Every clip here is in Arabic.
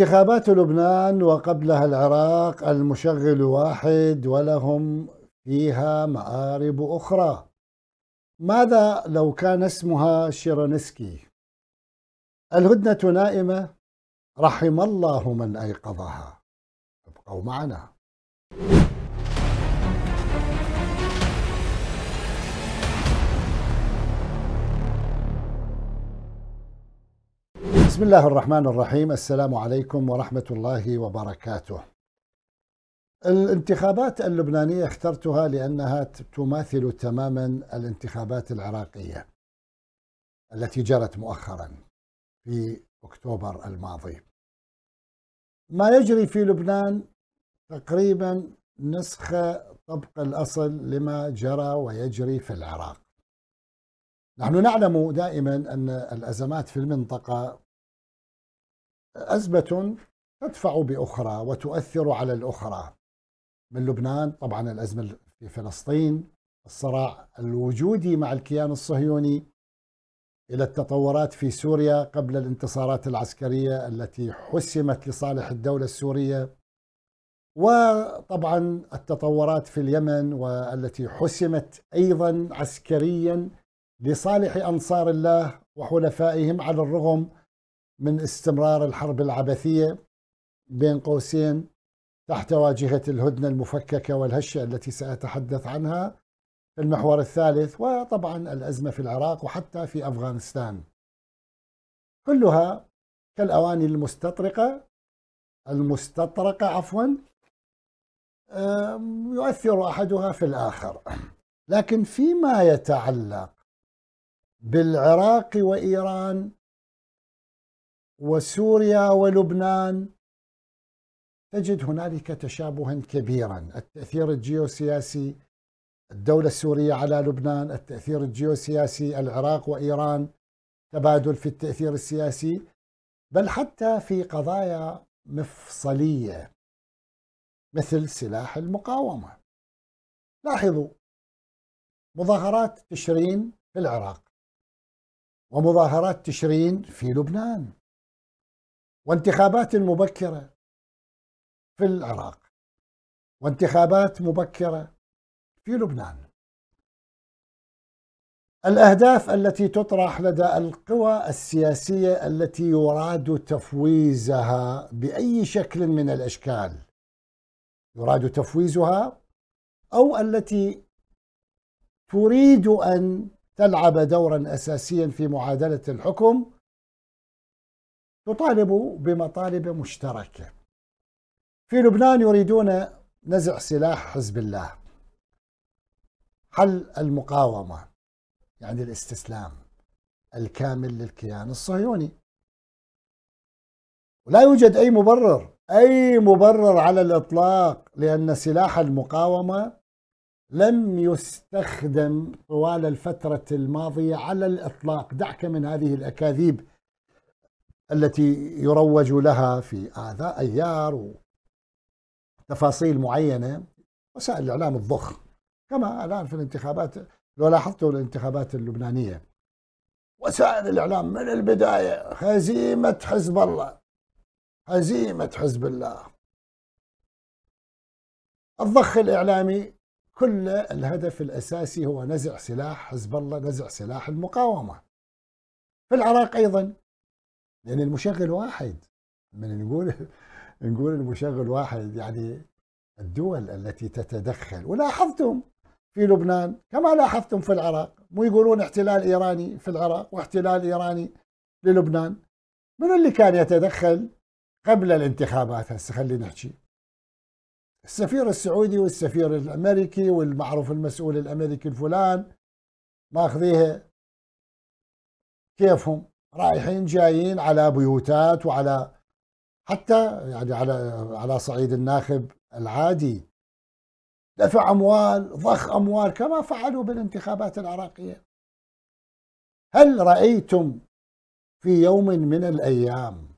انتخابات لبنان وقبلها العراق المشغل واحد ولهم فيها مآرب أخرى ماذا لو كان اسمها شيرونسكي؟ الهدنة نائمة رحم الله من أيقظها ابقوا معنا بسم الله الرحمن الرحيم السلام عليكم ورحمة الله وبركاته الانتخابات اللبنانية اخترتها لأنها تماثل تماما الانتخابات العراقية التي جرت مؤخرا في أكتوبر الماضي ما يجري في لبنان تقريبا نسخة طبق الأصل لما جرى ويجري في العراق نحن نعلم دائما أن الأزمات في المنطقة أزمة تدفع بأخرى وتؤثر على الأخرى من لبنان طبعا الأزمة في فلسطين الصراع الوجودي مع الكيان الصهيوني إلى التطورات في سوريا قبل الانتصارات العسكرية التي حسمت لصالح الدولة السورية وطبعا التطورات في اليمن والتي حسمت أيضا عسكريا لصالح أنصار الله وحلفائهم على الرغم من استمرار الحرب العبثية بين قوسين تحت واجهة الهدنة المفككة والهشة التي سأتحدث عنها في المحور الثالث وطبعا الأزمة في العراق وحتى في أفغانستان كلها كالأواني المستطرقة المستطرقة عفوا يؤثر أحدها في الآخر لكن فيما يتعلق بالعراق وإيران وسوريا ولبنان تجد هنالك تشابها كبيرا التأثير الجيوسياسي الدولة السورية على لبنان التأثير الجيوسياسي العراق وإيران تبادل في التأثير السياسي بل حتى في قضايا مفصلية مثل سلاح المقاومة لاحظوا مظاهرات تشرين في العراق ومظاهرات تشرين في لبنان وانتخابات مبكرة في العراق وانتخابات مبكرة في لبنان الأهداف التي تطرح لدى القوى السياسية التي يراد تفويزها بأي شكل من الأشكال يراد تفويزها أو التي تريد أن تلعب دورا أساسيا في معادلة الحكم تطالب بمطالب مشتركة في لبنان يريدون نزع سلاح حزب الله حل المقاومة يعني الاستسلام الكامل للكيان الصهيوني ولا يوجد أي مبرر أي مبرر على الإطلاق لأن سلاح المقاومة لم يستخدم طوال الفترة الماضية على الإطلاق دعك من هذه الأكاذيب التي يروج لها في هذا أيار وتفاصيل معينة وسائل الإعلام الضخ كما الآن في الانتخابات لو لاحظتوا الانتخابات اللبنانية وسائل الإعلام من البداية هزيمة حزب الله هزيمة حزب الله الضخ الإعلامي كل الهدف الأساسي هو نزع سلاح حزب الله نزع سلاح المقاومة في العراق أيضا لان المشغل واحد من نقول نقول المشغل واحد يعني الدول التي تتدخل ولاحظتم في لبنان كما لاحظتم في العراق مو يقولون احتلال ايراني في العراق واحتلال ايراني للبنان من اللي كان يتدخل قبل الانتخابات هسه خلينا نحكي السفير السعودي والسفير الامريكي والمعروف المسؤول الامريكي الفلان ماخذيها كيفهم رايحين جايين على بيوتات وعلى حتى يعني على على صعيد الناخب العادي دفع اموال ضخ اموال كما فعلوا بالانتخابات العراقيه هل رايتم في يوم من الايام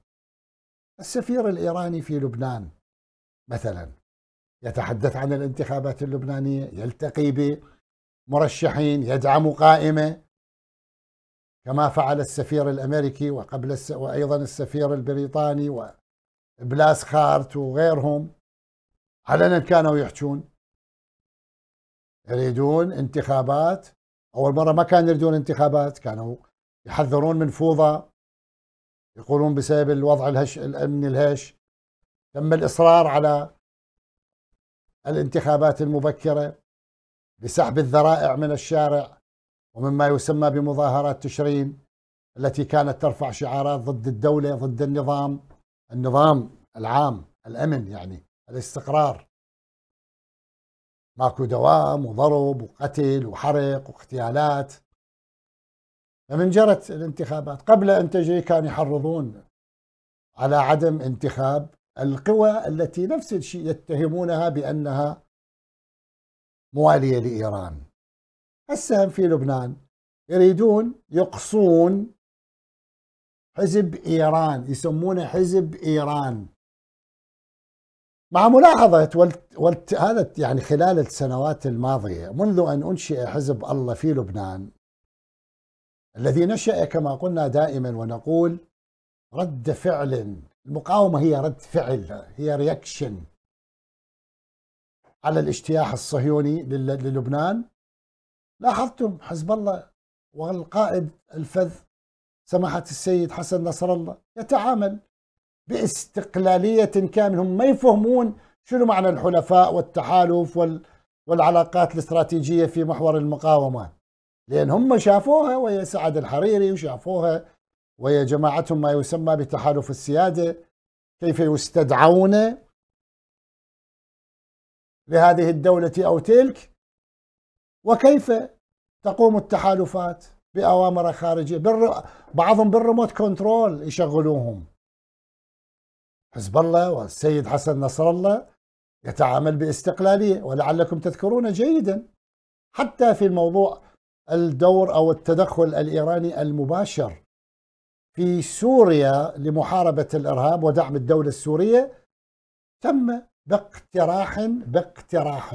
السفير الايراني في لبنان مثلا يتحدث عن الانتخابات اللبنانيه يلتقي بمرشحين يدعم قائمه كما فعل السفير الامريكي وقبل الس... وايضا السفير البريطاني وبلاس خارت وغيرهم علنا كانوا يحجون يريدون انتخابات اول مره ما كانوا يريدون انتخابات كانوا يحذرون من فوضى يقولون بسبب الوضع الهش الامني الهش تم الاصرار على الانتخابات المبكره لسحب الذرائع من الشارع ومما يسمى بمظاهرات تشرين التي كانت ترفع شعارات ضد الدولة ضد النظام النظام العام الأمن يعني الاستقرار ماكو دوام وضرب وقتل وحرق واغتيالات فمن جرت الانتخابات قبل أن تجري كانوا يحرضون على عدم انتخاب القوى التي نفس الشيء يتهمونها بأنها موالية لإيران السهم في لبنان يريدون يقصون حزب إيران يسمونه حزب إيران مع ملاحظة ولت هذا يعني خلال السنوات الماضية منذ أن أنشئ حزب الله في لبنان الذي نشأ كما قلنا دائما ونقول رد فعل المقاومة هي رد فعل هي رياكشن على الاجتياح الصهيوني للبنان لاحظتم حزب الله والقائد الفذ سماحة السيد حسن نصر الله يتعامل باستقلالية كاملة هم ما يفهمون شنو معنى الحلفاء والتحالف وال... والعلاقات الاستراتيجية في محور المقاومة لأن هم شافوها ويا سعد الحريري وشافوها ويا جماعتهم ما يسمى بتحالف السيادة كيف يستدعون لهذه الدولة أو تلك وكيف تقوم التحالفات بأوامر خارجية بالر... بعضهم بالريموت كنترول يشغلوهم حزب الله والسيد حسن نصر الله يتعامل باستقلالية ولعلكم تذكرون جيدا حتى في الموضوع الدور أو التدخل الإيراني المباشر في سوريا لمحاربة الإرهاب ودعم الدولة السورية تم باقتراح باقتراح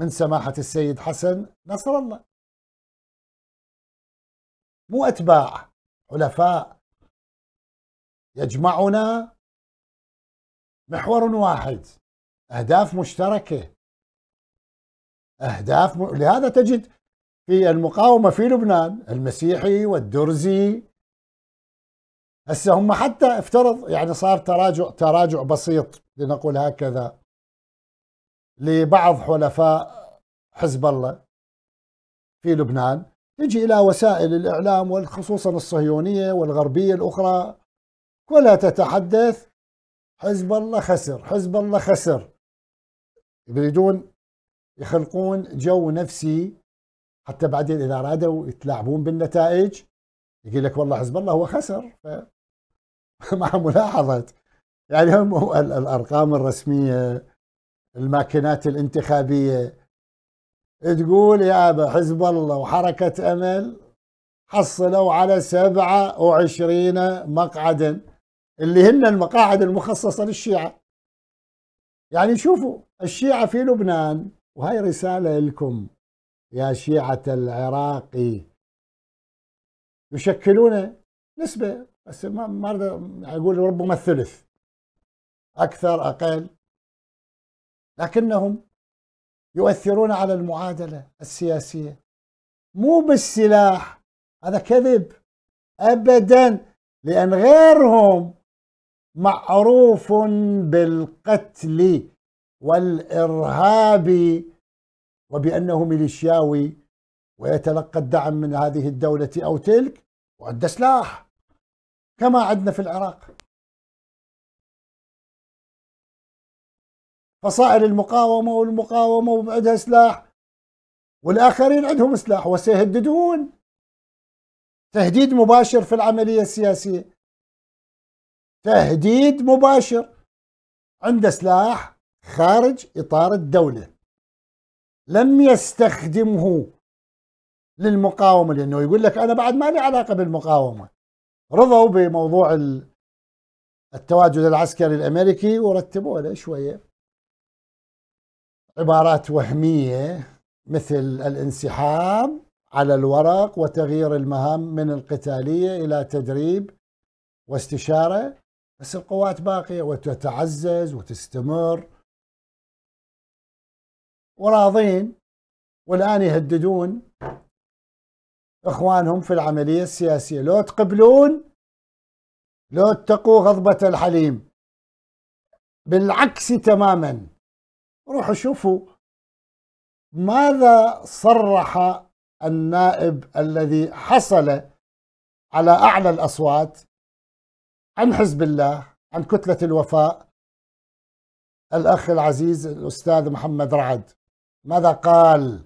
من سماحة السيد حسن نصر الله مو أتباع حلفاء يجمعنا محور واحد أهداف مشتركة أهداف م... لهذا تجد في المقاومة في لبنان المسيحي والدرزي هسه هم حتى افترض يعني صار تراجع تراجع بسيط لنقول هكذا لبعض حلفاء حزب الله في لبنان تجي إلى وسائل الإعلام وخصوصا الصهيونية والغربية الأخرى ولا تتحدث حزب الله خسر حزب الله خسر يريدون يخلقون جو نفسي حتى بعدين إذا أرادوا يتلاعبون بالنتائج يقول لك والله حزب الله هو خسر مع ملاحظة يعني هم الأرقام الرسمية الماكينات الانتخابية تقول يا أبا حزب الله وحركة أمل حصلوا على 27 مقعدا اللي هن المقاعد المخصصة للشيعة يعني شوفوا الشيعة في لبنان وهي رسالة لكم يا شيعة العراقي يشكلون نسبة بس ما ما اقول ربما الثلث اكثر اقل لكنهم يؤثرون على المعادله السياسيه مو بالسلاح هذا كذب ابدا لان غيرهم معروف بالقتل والارهاب وبانه ميليشياوي ويتلقى الدعم من هذه الدوله او تلك وعنده سلاح كما عندنا في العراق فصائر المقاومة والمقاومة وبعدها سلاح والآخرين عندهم سلاح وسيهددون تهديد مباشر في العملية السياسية تهديد مباشر عنده سلاح خارج إطار الدولة لم يستخدمه للمقاومة لأنه يقول لك أنا بعد ما لي علاقة بالمقاومة رضوا بموضوع التواجد العسكري الأمريكي ورتبوه له شوية عبارات وهمية مثل الانسحاب على الورق وتغيير المهام من القتالية إلى تدريب واستشارة بس القوات باقية وتتعزز وتستمر وراضين والآن يهددون إخوانهم في العملية السياسية لو تقبلون لو اتقوا غضبة الحليم بالعكس تماما روحوا شوفوا ماذا صرح النائب الذي حصل على اعلى الاصوات عن حزب الله عن كتله الوفاء الاخ العزيز الاستاذ محمد رعد ماذا قال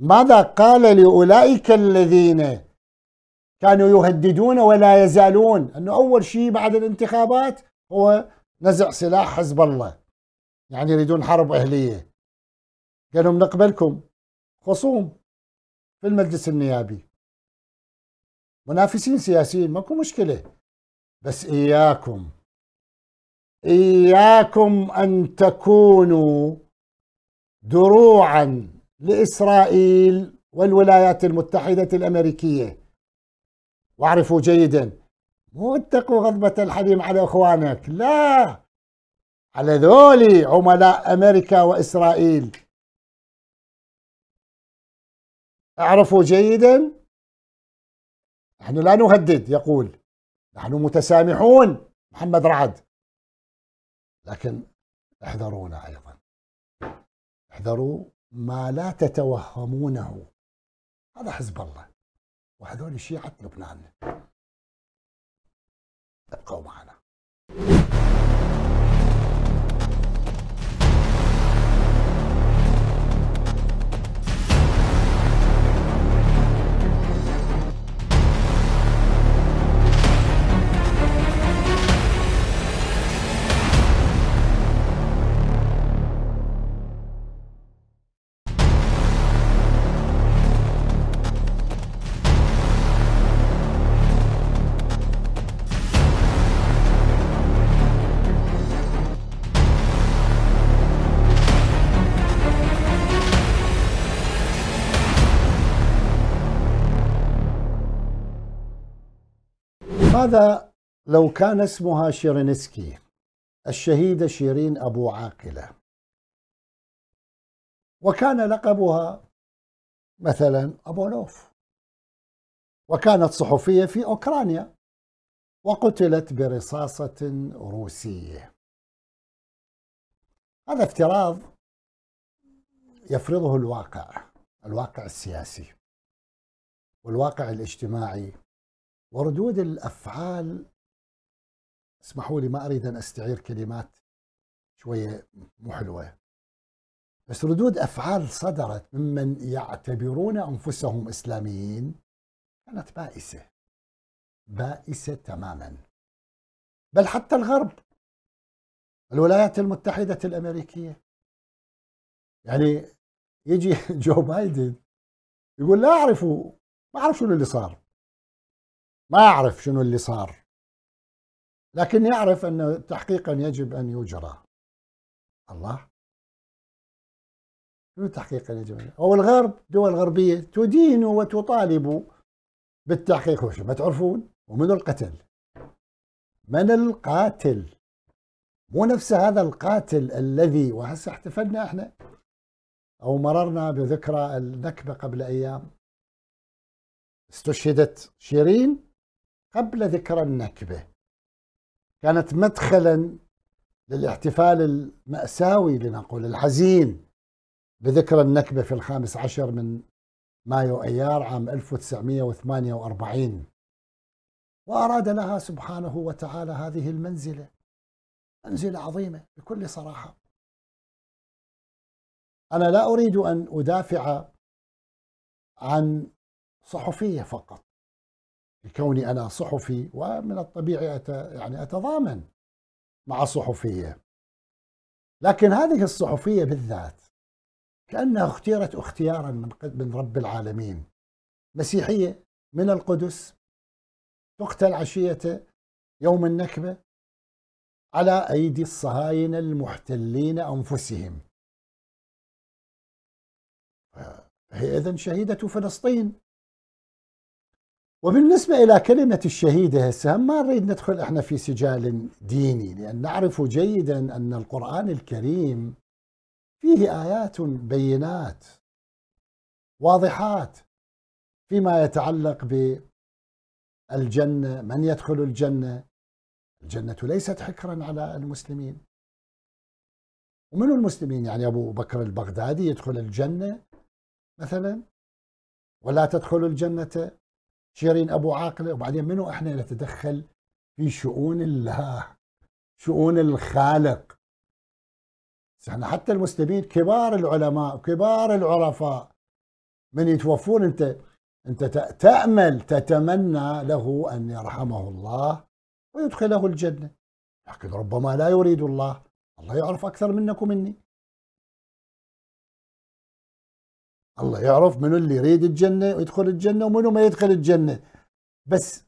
ماذا قال لاولئك الذين كانوا يهددون ولا يزالون انه اول شيء بعد الانتخابات هو نزع سلاح حزب الله يعني يريدون حرب أهلية قالوا نقبلكم خصوم في المجلس النيابي منافسين سياسيين ماكو مشكلة بس إياكم إياكم أن تكونوا دروعا لإسرائيل والولايات المتحدة الأمريكية واعرفوا جيدا مو اتقوا غضبة الحليم على إخوانك لا على ذولي عملاء أمريكا وإسرائيل اعرفوا جيدا نحن لا نهدد يقول نحن متسامحون محمد رعد لكن احذرونا أيضا احذروا ما لا تتوهمونه هذا حزب الله وهذول شيعة لبنان ابقوا معنا ماذا لو كان اسمها شيرينسكي الشهيدة شيرين أبو عاقلة وكان لقبها مثلا أبولوف وكانت صحفية في أوكرانيا وقتلت برصاصة روسية هذا افتراض يفرضه الواقع الواقع السياسي والواقع الاجتماعي وردود الافعال اسمحوا لي ما اريد ان استعير كلمات شويه مو حلوه بس ردود افعال صدرت ممن يعتبرون انفسهم اسلاميين كانت بائسه بائسه تماما بل حتى الغرب الولايات المتحده الامريكيه يعني يجي جو بايدن يقول لا اعرف ما اعرف شنو اللي صار ما أعرف شنو اللي صار لكن يعرف أن تحقيقا يجب أن يجرى الله شنو تحقيقا يجب أن أو الغرب دول غربية تدين وتطالب بالتحقيق وش ما تعرفون ومن القتل من القاتل مو نفس هذا القاتل الذي وهسه احتفلنا احنا او مررنا بذكرى النكبه قبل ايام استشهدت شيرين قبل ذكرى النكبة كانت مدخلا للاحتفال المأساوي لنقول الحزين بذكرى النكبة في الخامس عشر من مايو أيار عام 1948 وأراد لها سبحانه وتعالى هذه المنزلة منزلة عظيمة بكل صراحة أنا لا أريد أن أدافع عن صحفية فقط لكوني أنا صحفي ومن الطبيعي أت... يعني أتضامن مع صحفية لكن هذه الصحفية بالذات كأنها اختيرت اختيارا من من رب العالمين مسيحية من القدس تقتل عشية يوم النكبة على أيدي الصهاينة المحتلين أنفسهم هي إذن شهيدة فلسطين وبالنسبة إلى كلمة الشهيدة هسه ما نريد ندخل احنا في سجال ديني لأن نعرف جيدا أن القرآن الكريم فيه آيات بينات واضحات فيما يتعلق بالجنة من يدخل الجنة الجنة ليست حكرا على المسلمين ومن المسلمين يعني أبو بكر البغدادي يدخل الجنة مثلا ولا تدخل الجنة شيرين ابو عاقله وبعدين منو احنا نتدخل في شؤون الله شؤون الخالق احنا حتى المسلمين كبار العلماء وكبار العرفاء من يتوفون انت انت تامل تتمنى له ان يرحمه الله ويدخله الجنه لكن ربما لا يريد الله الله يعرف اكثر منك ومني الله يعرف منو اللي يريد الجنة ويدخل الجنة ومنو ما يدخل الجنة بس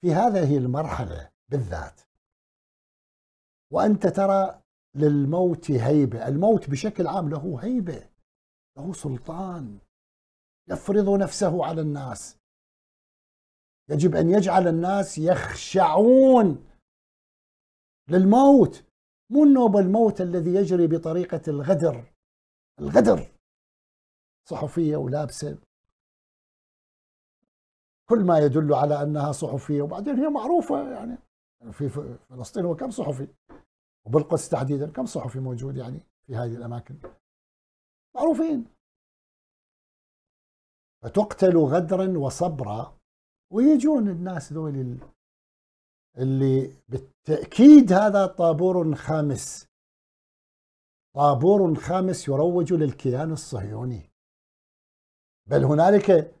في هذه المرحلة بالذات وأنت ترى للموت هيبة الموت بشكل عام له هيبة له سلطان يفرض نفسه على الناس يجب أن يجعل الناس يخشعون للموت مو النوبة الموت الذي يجري بطريقة الغدر الغدر صحفية ولابسة كل ما يدل على أنها صحفية وبعدين هي معروفة يعني في فلسطين هو كم صحفي وبالقدس تحديدا كم صحفي موجود يعني في هذه الأماكن معروفين فتقتل غدرا وصبرا ويجون الناس ذول اللي بالتأكيد هذا طابور خامس طابور خامس يروج للكيان الصهيوني بل هنالك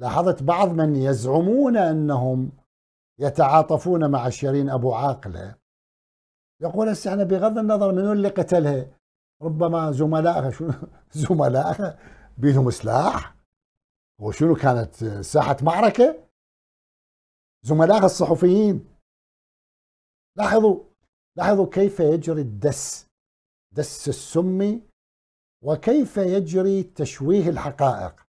لاحظت بعض من يزعمون انهم يتعاطفون مع شيرين ابو عاقله يقول هسه احنا بغض النظر من اللي قتلها ربما زملائها شو زملائها بيدهم سلاح وشنو كانت ساحه معركه زملائها الصحفيين لاحظوا لاحظوا كيف يجري الدس دس السم وكيف يجري تشويه الحقائق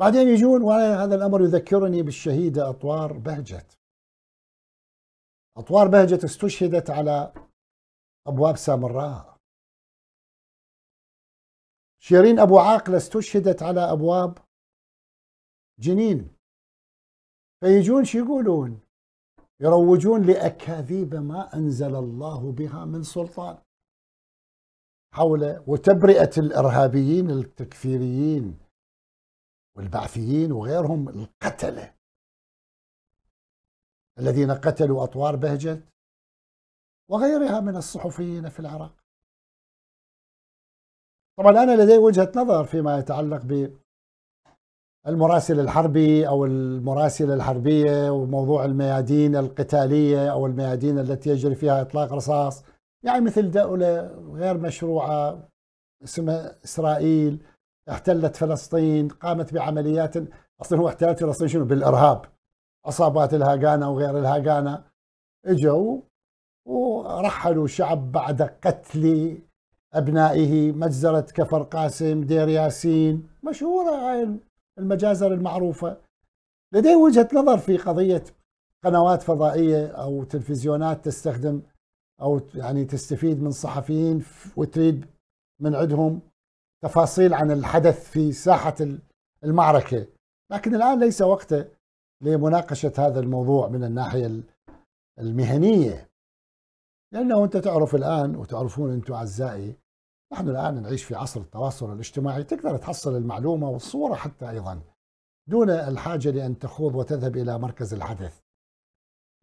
بعدين يجون وانا هذا الامر يذكرني بالشهيده اطوار بهجت اطوار بهجت استشهدت على ابواب سامراء شيرين ابو عاقله استشهدت على ابواب جنين فيجون شو يقولون يروجون لاكاذيب ما انزل الله بها من سلطان حول وتبرئه الارهابيين التكفيريين والبعثيين وغيرهم القتلة الذين قتلوا أطوار بهجت وغيرها من الصحفيين في العراق طبعا أنا لدي وجهة نظر فيما يتعلق بالمراسل الحربي أو المراسلة الحربية وموضوع الميادين القتالية أو الميادين التي يجري فيها إطلاق رصاص يعني مثل دولة غير مشروعة اسمها إسرائيل احتلت فلسطين قامت بعمليات اصلا هو احتلت فلسطين شنو بالارهاب عصابات الهاغانا وغير الهاغانا اجوا ورحلوا الشعب بعد قتل ابنائه مجزره كفر قاسم دير ياسين مشهوره هاي المجازر المعروفه لديه وجهه نظر في قضيه قنوات فضائيه او تلفزيونات تستخدم او يعني تستفيد من صحفيين وتريد من عندهم تفاصيل عن الحدث في ساحة المعركة لكن الآن ليس وقته لمناقشة هذا الموضوع من الناحية المهنية لأنه أنت تعرف الآن وتعرفون أنتم أعزائي نحن الآن نعيش في عصر التواصل الاجتماعي تقدر تحصل المعلومة والصورة حتى أيضا دون الحاجة لأن تخوض وتذهب إلى مركز الحدث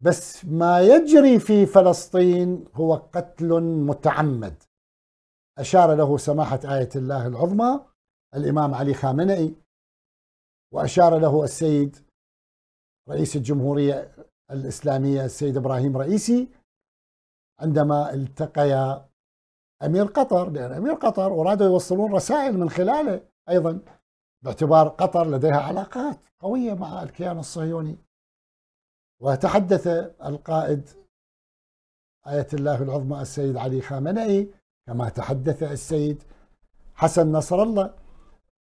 بس ما يجري في فلسطين هو قتل متعمد أشار له سماحة آية الله العظمى الإمام علي خامنئي وأشار له السيد رئيس الجمهورية الإسلامية السيد إبراهيم رئيسي عندما التقيا أمير قطر لأن أمير قطر أرادوا يوصلون رسائل من خلاله أيضا باعتبار قطر لديها علاقات قوية مع الكيان الصهيوني وتحدث القائد آية الله العظمى السيد علي خامنئي كما تحدث السيد حسن نصر الله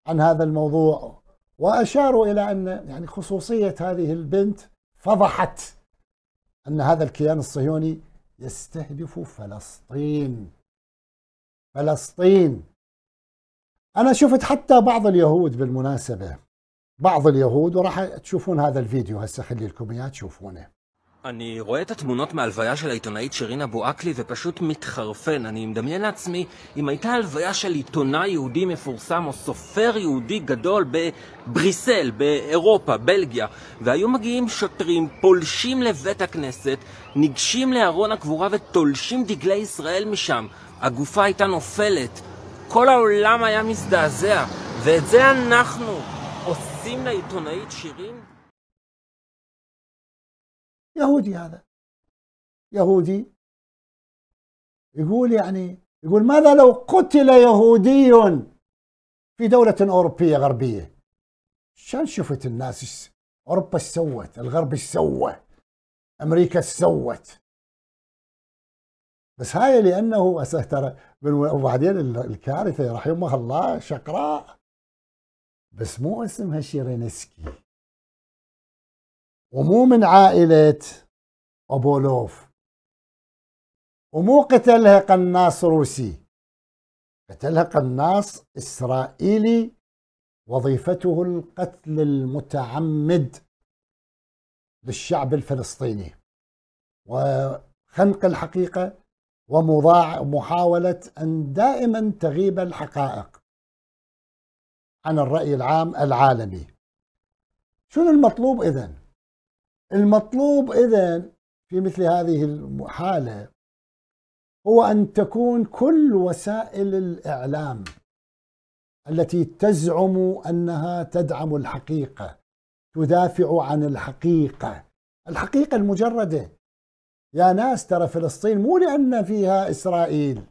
عن هذا الموضوع واشاروا الى ان يعني خصوصيه هذه البنت فضحت ان هذا الكيان الصهيوني يستهدف فلسطين فلسطين انا شفت حتى بعض اليهود بالمناسبه بعض اليهود وراح تشوفون هذا الفيديو هسه خلي لكم اياه تشوفونه אני רואה את התמונות מהלוויה של העיתונאית אבו בואקלי ופשוט מתחרפן. אני מדמיין לעצמי, אם הייתה הלוויה של עיתונאי יהודי מפורסם או סופר יהודי גדול בבריסל, באירופה, בלגיה, והיו מגיעים שוטרים, פולשים לבית הכנסת, ניגשים לארון הקבורה ותולשים דגלי ישראל משם. הגופה הייתה נופלת. כל העולם היה מזדעזע, ואת זה אנחנו עושים לעיתונאית שירים. يهودي هذا يهودي يقول يعني يقول ماذا لو قتل يهودي في دولة أوروبية غربية شان شفت الناس أوروبا ايش سوت الغرب ايش سوى أمريكا ايش سوت بس هاي لأنه ترى وبعدين الكارثة رحمه الله شقراء بس مو اسمها شيرينسكي ومو من عائلة أبولوف ومو قتلها قناص روسي قتلها قناص إسرائيلي وظيفته القتل المتعمد للشعب الفلسطيني وخنق الحقيقة ومحاولة أن دائما تغيب الحقائق عن الرأي العام العالمي شنو المطلوب إذن؟ المطلوب إذا في مثل هذه الحالة هو أن تكون كل وسائل الإعلام التي تزعم أنها تدعم الحقيقة تدافع عن الحقيقة الحقيقة المجردة يا ناس ترى فلسطين مو لأن فيها إسرائيل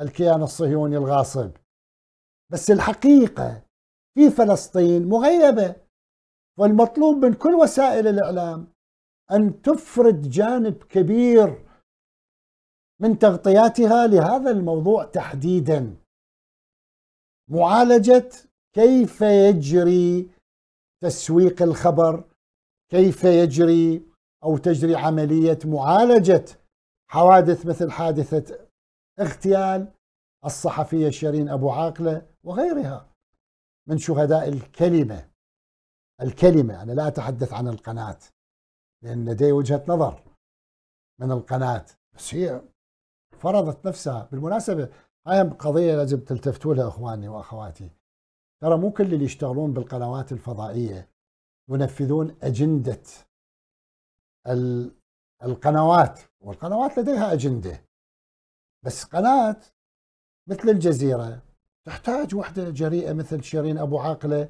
الكيان الصهيوني الغاصب بس الحقيقة في فلسطين مغيبة والمطلوب من كل وسائل الإعلام أن تفرد جانب كبير من تغطياتها لهذا الموضوع تحديدا معالجة كيف يجري تسويق الخبر كيف يجري أو تجري عملية معالجة حوادث مثل حادثة اغتيال الصحفية شيرين أبو عاقلة وغيرها من شهداء الكلمة الكلمة أنا لا أتحدث عن القناة لأن لدي وجهة نظر من القناة بس هي فرضت نفسها بالمناسبة هاي قضية لازم تلتفتوا لها إخواني وأخواتي ترى مو كل اللي يشتغلون بالقنوات الفضائية ينفذون أجندة القنوات والقنوات لديها أجندة بس قناة مثل الجزيرة تحتاج وحدة جريئة مثل شيرين أبو عاقلة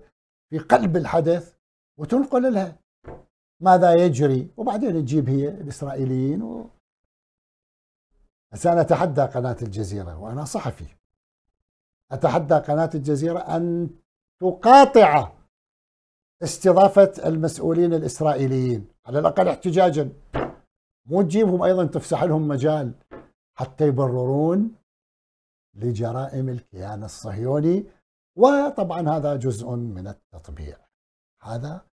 في قلب الحدث وتنقل لها ماذا يجري وبعدين تجيب هي الإسرائيليين و... أنا أتحدى قناة الجزيرة وأنا صحفي أتحدى قناة الجزيرة أن تقاطع استضافة المسؤولين الإسرائيليين على الأقل احتجاجا مو تجيبهم أيضا تفسح لهم مجال حتى يبررون لجرائم الكيان الصهيوني وطبعا هذا جزء من التطبيع هذا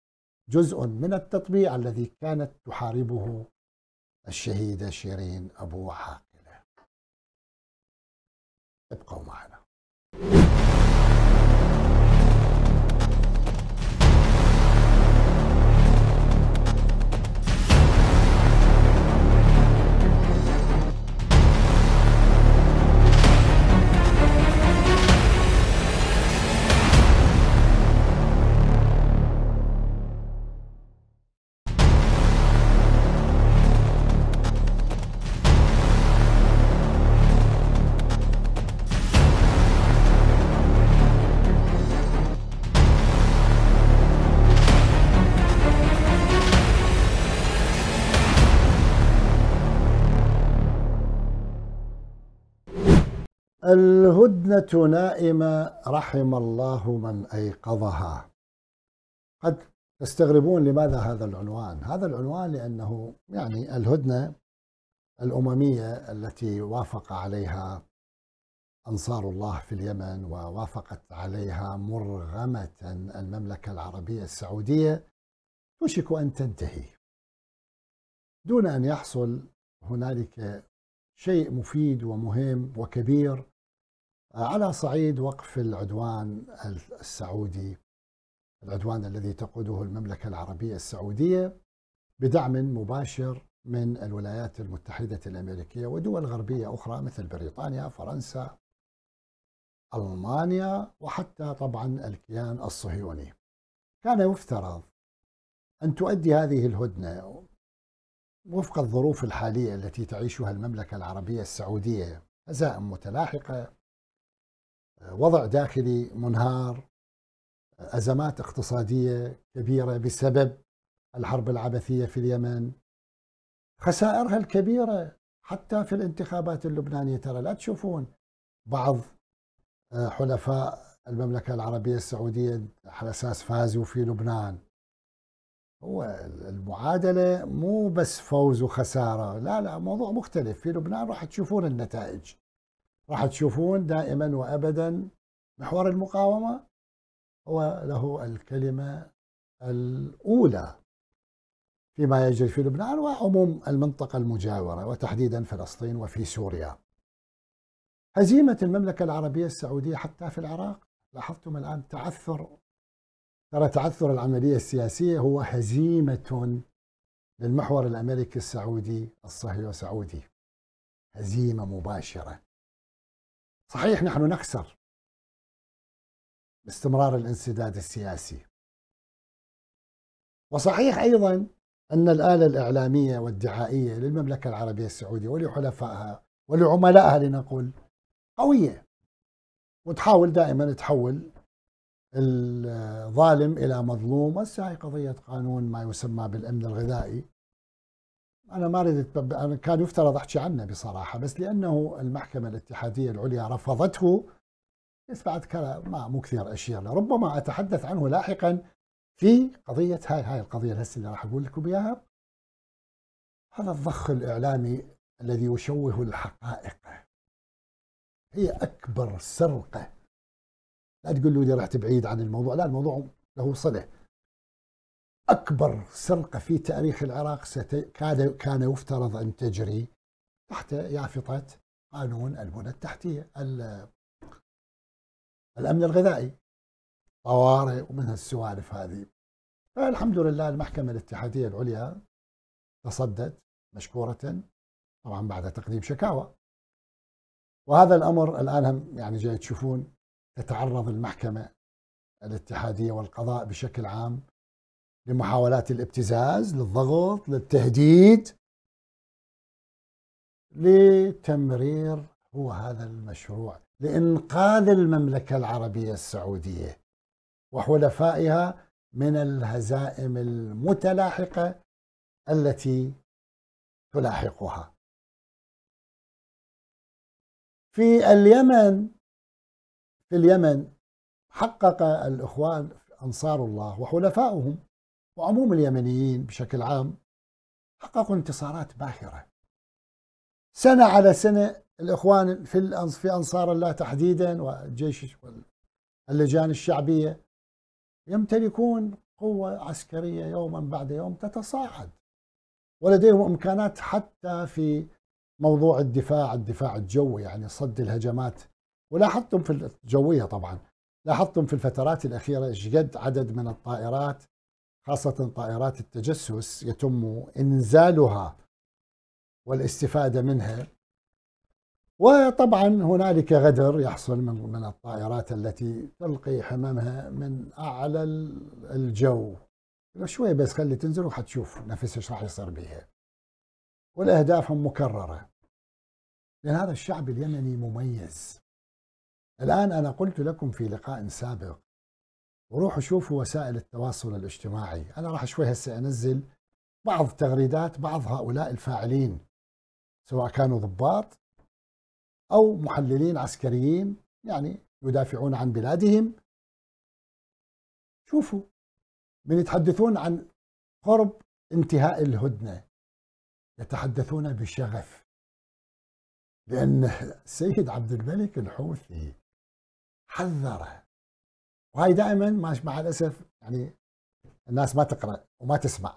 جزء من التطبيع الذي كانت تحاربه الشهيدة شيرين أبو حاقلة ابقوا معنا الهدنة نائمة رحم الله من أيقظها قد تستغربون لماذا هذا العنوان هذا العنوان لأنه يعني الهدنة الأممية التي وافق عليها أنصار الله في اليمن ووافقت عليها مرغمة المملكة العربية السعودية توشك أن تنتهي دون أن يحصل هنالك شيء مفيد ومهم وكبير على صعيد وقف العدوان السعودي العدوان الذي تقوده المملكة العربية السعودية بدعم مباشر من الولايات المتحدة الأمريكية ودول غربية أخرى مثل بريطانيا فرنسا ألمانيا وحتى طبعا الكيان الصهيوني كان يفترض أن تؤدي هذه الهدنة وفق الظروف الحالية التي تعيشها المملكة العربية السعودية هزائم متلاحقة وضع داخلي منهار أزمات اقتصادية كبيرة بسبب الحرب العبثية في اليمن خسائرها الكبيرة حتى في الانتخابات اللبنانية ترى لا تشوفون بعض آه، حلفاء المملكة العربية السعودية على أساس فازوا في لبنان هو المعادلة مو بس فوز وخسارة لا لا موضوع مختلف في لبنان راح تشوفون النتائج راح تشوفون دائما وابدا محور المقاومه هو له الكلمه الاولى فيما يجري في لبنان وعموم المنطقه المجاوره وتحديدا فلسطين وفي سوريا. هزيمه المملكه العربيه السعوديه حتى في العراق لاحظتم الان تعثر ترى تعثر العمليه السياسيه هو هزيمه للمحور الامريكي السعودي الصهيوني السعودي هزيمه مباشره صحيح نحن نخسر باستمرار الانسداد السياسي وصحيح ايضا ان الاله الاعلاميه والدعائيه للمملكه العربيه السعوديه ولحلفائها ولعملائها لنقول قويه وتحاول دائما تحول الظالم الى مظلوم هسه قضيه قانون ما يسمى بالامن الغذائي أنا ما اريد أنا كان يفترض أحكي عنه بصراحة بس لأنه المحكمة الاتحادية العليا رفضته بس بعد كذا ما مو كثير أشير له ربما أتحدث عنه لاحقا في قضية هاي هاي القضية هسه اللي راح أقول لكم إياها هذا الضخ الإعلامي الذي يشوه الحقائق هي أكبر سرقة لا تقول لي رحت بعيد عن الموضوع لا الموضوع له صلة أكبر سرقة في تاريخ العراق كان كان يفترض أن تجري تحت يافطة قانون البنى التحتية الأمن الغذائي طوارئ ومن هالسوالف هذه فالحمد لله المحكمة الاتحادية العليا تصدت مشكورة طبعا بعد تقديم شكاوى وهذا الأمر الآن هم يعني جاي تشوفون تتعرض المحكمة الاتحادية والقضاء بشكل عام لمحاولات الابتزاز للضغط للتهديد لتمرير هو هذا المشروع لإنقاذ المملكة العربية السعودية وحلفائها من الهزائم المتلاحقة التي تلاحقها في اليمن في اليمن حقق الإخوان أنصار الله وحلفائهم وعموم اليمنيين بشكل عام حققوا انتصارات باهرة سنة على سنة الإخوان في في أنصار الله تحديدا والجيش واللجان الشعبية يمتلكون قوة عسكرية يوما بعد يوم تتصاعد ولديهم إمكانات حتى في موضوع الدفاع الدفاع الجوي يعني صد الهجمات ولاحظتم في الجوية طبعا لاحظتم في الفترات الأخيرة ايش قد عدد من الطائرات خاصة طائرات التجسس يتم إنزالها والاستفادة منها وطبعا هنالك غدر يحصل من من الطائرات التي تلقي حمامها من اعلى الجو شوي بس خلي تنزل وحتشوف نفسها ايش راح يصير بها والاهداف هم مكرره لان هذا الشعب اليمني مميز الان انا قلت لكم في لقاء سابق وروحوا شوفوا وسائل التواصل الاجتماعي أنا راح شوي هسه أنزل بعض تغريدات بعض هؤلاء الفاعلين سواء كانوا ضباط أو محللين عسكريين يعني يدافعون عن بلادهم شوفوا من يتحدثون عن قرب انتهاء الهدنة يتحدثون بشغف لأن السيد عبد الملك الحوثي حذر وهاي دائما مع الاسف يعني الناس ما تقرا وما تسمع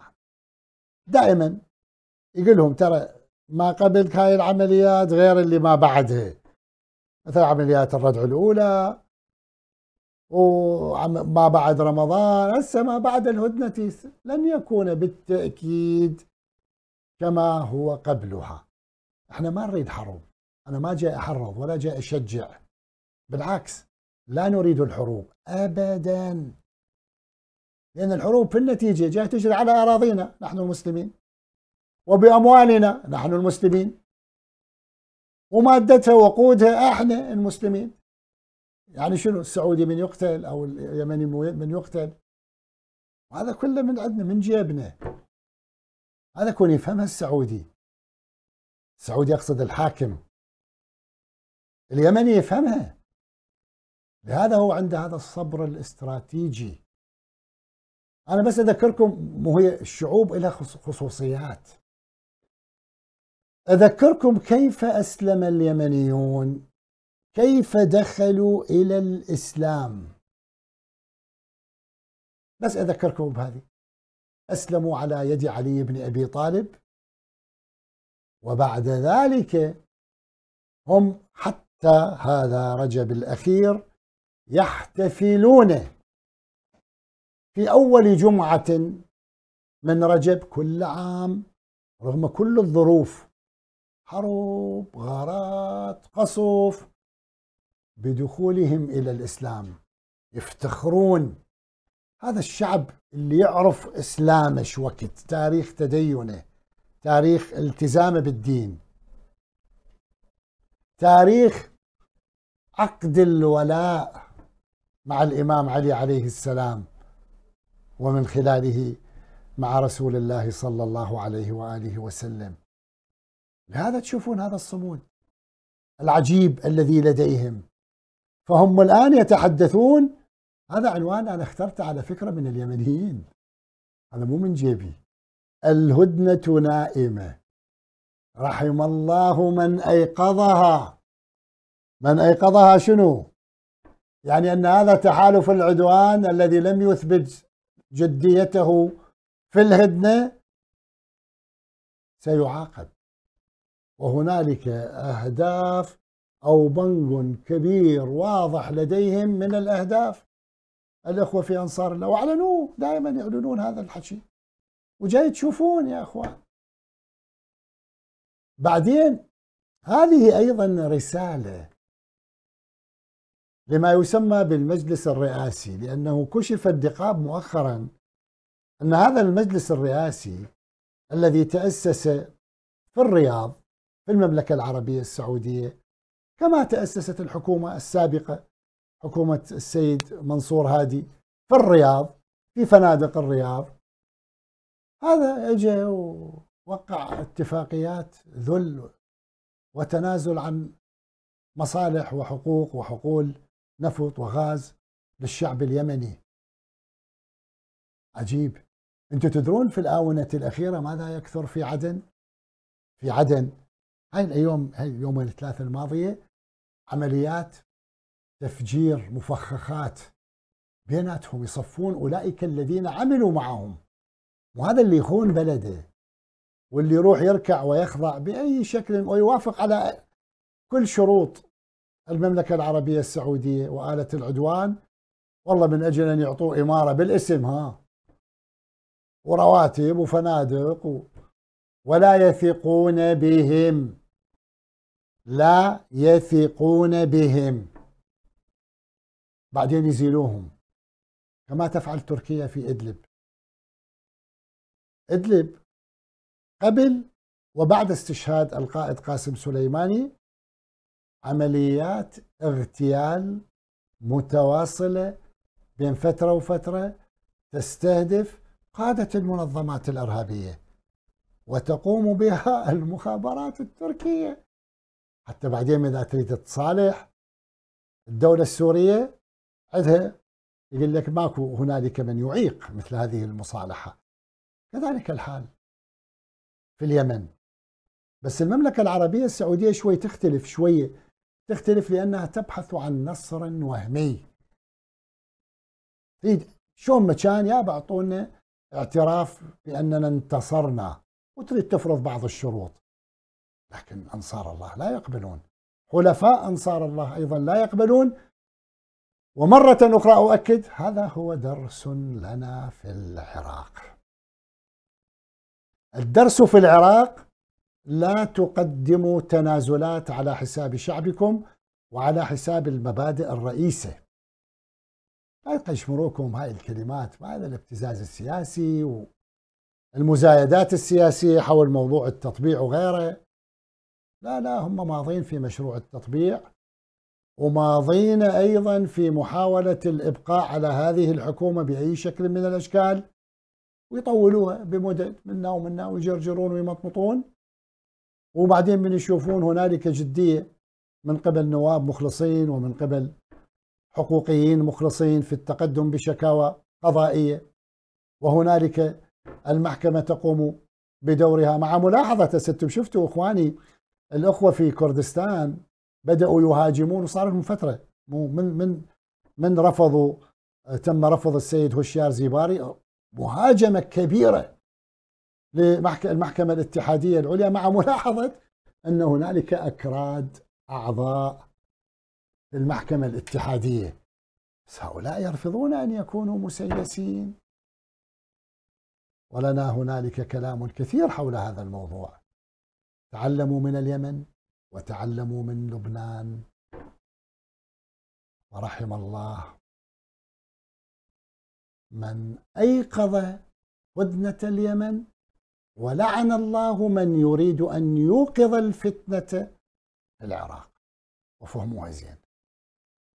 دائما يقول لهم ترى ما قبل هاي العمليات غير اللي ما بعدها مثل عمليات الردع الاولى وما بعد رمضان هسه ما بعد الهدنة لن يكون بالتأكيد كما هو قبلها احنا ما نريد حرب انا ما جاي احرض ولا جاي اشجع بالعكس لا نريد الحروب أبدا لأن الحروب في النتيجة جاء تجري على أراضينا نحن المسلمين وبأموالنا نحن المسلمين ومادتها وقودها احنا المسلمين يعني شنو السعودي من يقتل او اليمني من يقتل هذا كله من عندنا من جيبنا هذا كون يفهمها السعودي السعودي يقصد الحاكم اليمني يفهمها لهذا هو عنده هذا الصبر الاستراتيجي أنا بس أذكركم وهي الشعوب لها خصوصيات أذكركم كيف أسلم اليمنيون كيف دخلوا إلى الإسلام بس أذكركم بهذه أسلموا على يد علي بن أبي طالب وبعد ذلك هم حتى هذا رجب الأخير يحتفلون في أول جمعة من رجب كل عام رغم كل الظروف حروب غارات قصف بدخولهم إلى الإسلام يفتخرون هذا الشعب اللي يعرف إسلامه شوكت تاريخ تدينه تاريخ التزامه بالدين تاريخ عقد الولاء مع الإمام علي عليه السلام ومن خلاله مع رسول الله صلى الله عليه وآله وسلم لهذا تشوفون هذا الصمود العجيب الذي لديهم فهم الآن يتحدثون هذا عنوان أنا اخترته على فكرة من اليمنيين هذا مو من جيبي الهدنة نائمة رحم الله من أيقظها من أيقظها شنو يعني أن هذا تحالف العدوان الذي لم يثبت جديته في الهدنة سيعاقب وهنالك أهداف أو بنغ كبير واضح لديهم من الأهداف الأخوة في أنصار الله وأعلنوه دائما يعلنون هذا الحكي وجاي تشوفون يا أخوان بعدين هذه أيضا رسالة لما يسمى بالمجلس الرئاسي لأنه كشف الدقاب مؤخرا أن هذا المجلس الرئاسي الذي تأسس في الرياض في المملكة العربية السعودية كما تأسست الحكومة السابقة حكومة السيد منصور هادي في الرياض في فنادق الرياض هذا اجى ووقع اتفاقيات ذل وتنازل عن مصالح وحقوق وحقول نفط وغاز للشعب اليمني عجيب انتم تدرون في الآونة الأخيرة ماذا يكثر في عدن في عدن هاي اليوم هاي اليومين الثلاثة الماضية عمليات تفجير مفخخات بيناتهم يصفون أولئك الذين عملوا معهم وهذا اللي يخون بلده واللي يروح يركع ويخضع بأي شكل ويوافق على كل شروط المملكة العربية السعودية وآلة العدوان والله من أجل أن يعطوه إمارة بالاسم ها ورواتب وفنادق و... ولا يثقون بهم لا يثقون بهم بعدين يزيلوهم كما تفعل تركيا في إدلب إدلب قبل وبعد استشهاد القائد قاسم سليماني عمليات اغتيال متواصلة بين فترة وفترة تستهدف قادة المنظمات الإرهابية وتقوم بها المخابرات التركية حتى بعدين إذا تريد تصالح الدولة السورية عندها يقول لك ماكو هنالك من يعيق مثل هذه المصالحة كذلك الحال في اليمن بس المملكة العربية السعودية شوي تختلف شوية تختلف لأنها تبحث عن نصر وهمي شلون مكان يا بعطونا اعتراف بأننا انتصرنا وتريد تفرض بعض الشروط لكن أنصار الله لا يقبلون حلفاء أنصار الله أيضا لا يقبلون ومرة أخرى أؤكد هذا هو درس لنا في العراق الدرس في العراق لا تقدموا تنازلات على حساب شعبكم وعلى حساب المبادئ الرئيسة لا يقشمروكم هاي الكلمات ما هذا الابتزاز السياسي والمزايدات السياسية حول موضوع التطبيع وغيره لا لا هم ماضين في مشروع التطبيع وماضين أيضا في محاولة الإبقاء على هذه الحكومة بأي شكل من الأشكال ويطولوها بمدد منا ومنا ويجرجرون ويمطمطون وبعدين من يشوفون هنالك جدية من قبل نواب مخلصين ومن قبل حقوقيين مخلصين في التقدم بشكاوى قضائية وهنالك المحكمة تقوم بدورها مع ملاحظة تستم شفتوا إخواني الأخوة في كردستان بدأوا يهاجمون وصار لهم فترة من من من رفضوا تم رفض السيد هشيار زيباري مهاجمة كبيرة للمحكمة الاتحادية العليا مع ملاحظة أن هنالك أكراد أعضاء المحكمه الاتحادية هؤلاء يرفضون أن يكونوا مسيسين ولنا هنالك كلام كثير حول هذا الموضوع تعلموا من اليمن وتعلموا من لبنان ورحم الله من أيقظ هدنة اليمن ولعن الله من يريد أن يوقظ الفتنة في العراق وفهموها زين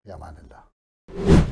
في أمان الله